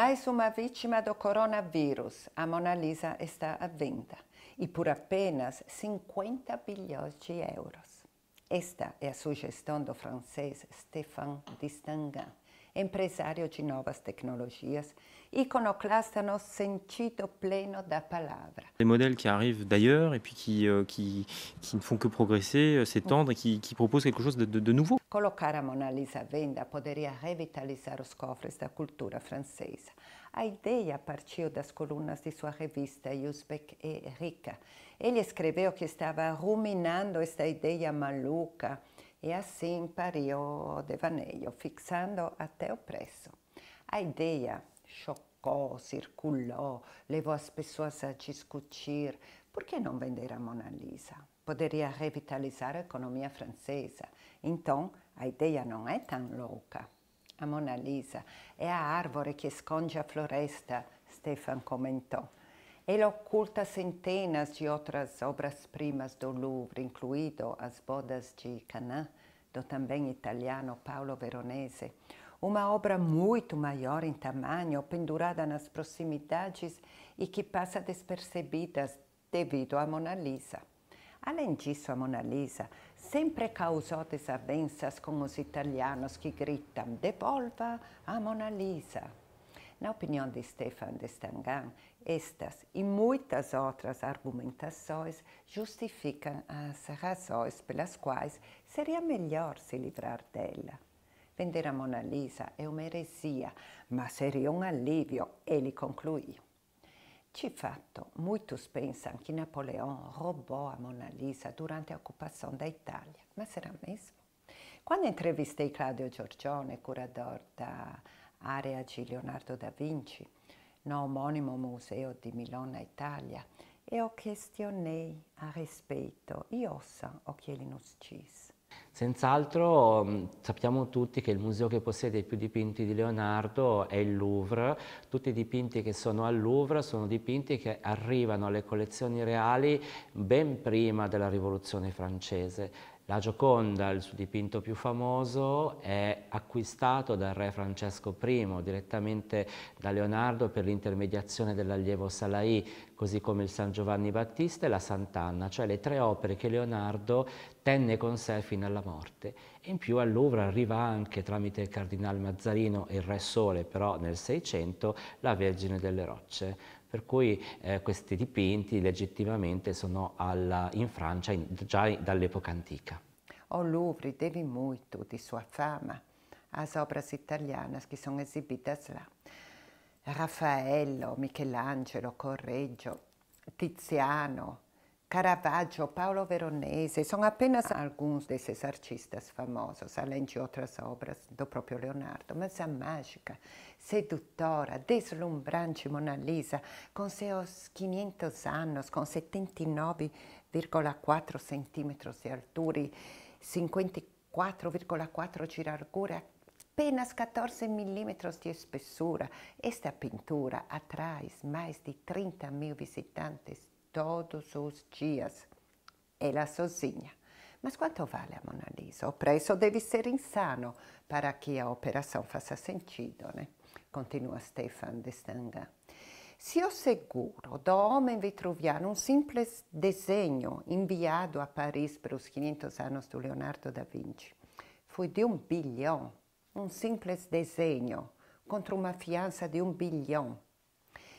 mais uma vítima do coronavírus, a Mona Lisa está à venda e por apenas 50 bilhões de euros. Esta é a sugestão do francês Stéphane Distingan empresário de novas tecnologias, iconoclasta no sentido pleno da palavra. Des modèles qui arrivent d'ailleurs et puis qui, euh, qui, qui, ne font que progresser, euh, s'étendre et qui, qui, proposent quelque chose de, de, de nouveau. Colocar a Mona Lisa à venda poderia revitalizar os cofres da cultura francesa. A ideia partiu das colunas de sua revista Yusbek e Rica. Ele escreveu que estava ruminando esta ideia maluca e assim pariu o devaneio, fixando até o preço. A ideia chocou, circulou, levou as pessoas a discutir por que não vender a Mona Lisa? Poderia revitalizar a economia francesa. Então, a ideia não é tão louca. A Mona Lisa é a árvore que esconde a floresta, Stefan comentou. Ele oculta centenas de outras obras-primas do Louvre, incluído As Bodas de Canaã, do também italiano Paolo Veronese, uma obra muito maior em tamanho, pendurada nas proximidades e que passa despercebida devido à Mona Lisa. Além disso, a Mona Lisa sempre causou desavenças com os italianos que gritam: devolva a Mona Lisa. Na opinião de Stefan de Stangan, estas e muitas outras argumentações justificam as razões pelas quais seria melhor se livrar dela. Vender a Mona Lisa é uma heresia, mas seria um alívio, ele concluiu. De fato, muitos pensam que Napoleão roubou a Mona Lisa durante a ocupação da Itália, mas será mesmo? Quando entrevistei Claudio Giorgione, curador da area di Leonardo da Vinci, no omonimo museo di Milano, Italia, e ho questionei a rispetto, io sa occhielinus cis. Senz'altro mm, sappiamo tutti che il museo che possiede più dipinti di Leonardo è il Louvre, tutti i dipinti che sono al Louvre sono dipinti che arrivano alle collezioni reali ben prima della rivoluzione francese la Gioconda, il suo dipinto più famoso, è acquistato dal re Francesco I direttamente da Leonardo per l'intermediazione dell'allievo Salai, così come il San Giovanni Battista e la Sant'Anna, cioè le tre opere che Leonardo tenne con sé fino alla morte. in più al Louvre arriva anche, tramite il cardinale Mazzarino e il Re Sole, però nel Seicento, la Vergine delle Rocce. Per cui eh, questi dipinti legittimamente sono alla, in Francia in, già dall'epoca antica. Ao Louvre deve molto di sua fama às opere italiane che sono esibite là. Raffaello, Michelangelo, Correggio, Tiziano, Caravaggio, Paolo Veronese, são apenas alguns desses artistas famosos. além de outras obras do próprio Leonardo, mas a mágica, sedutora, deslumbrante Mona Lisa, com seus 500 anos, com 79,4 centímetros de altura, 54,4 de largura, apenas 14 milímetros de espessura. Esta pintura atrai mais de 30 mil visitantes todos os dias, ela sozinha. Mas quanto vale a Mona Lisa? O preço deve ser insano para que a operação faça sentido, né? Continua Stefan de Stanga. Se eu seguro do homem vitruviano um simples desenho enviado a Paris para os 500 anos do Leonardo da Vinci foi de um bilhão, um simples desenho contra uma fiança de um bilhão,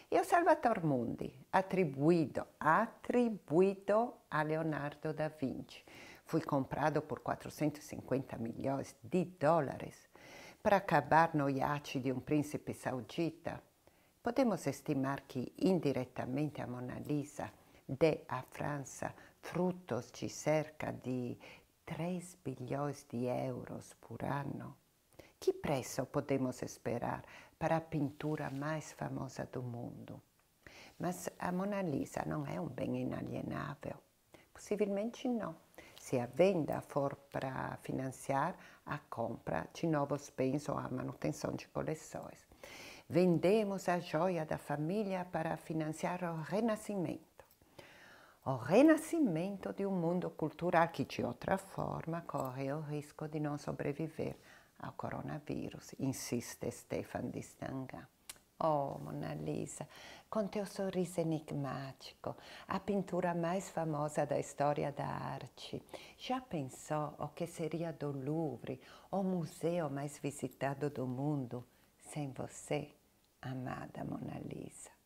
e a Salvatore Mundi, attribuito, attribuito a Leonardo da Vinci. Fue comprato per 450 milioni di dólares per acabar noi iate di un príncipe saudita. Podemos estimar che indirettamente a Mona Lisa de a França frutos de cerca di 3 bilhões di euro per anno. Que preço podemos esperar para a pintura mais famosa do mundo. Mas a Mona Lisa não é um bem inalienável? Possivelmente não, se a venda for para financiar a compra de novos bens ou a manutenção de coleções. Vendemos a joia da família para financiar o renascimento o renascimento de um mundo cultural que de outra forma corre o risco de não sobreviver ao coronavírus, insiste Stefan di Stanga. Oh, Mona Lisa, com teu sorriso enigmático, a pintura mais famosa da história da arte. Já pensou o que seria do Louvre, o museu mais visitado do mundo, sem você, amada Mona Lisa?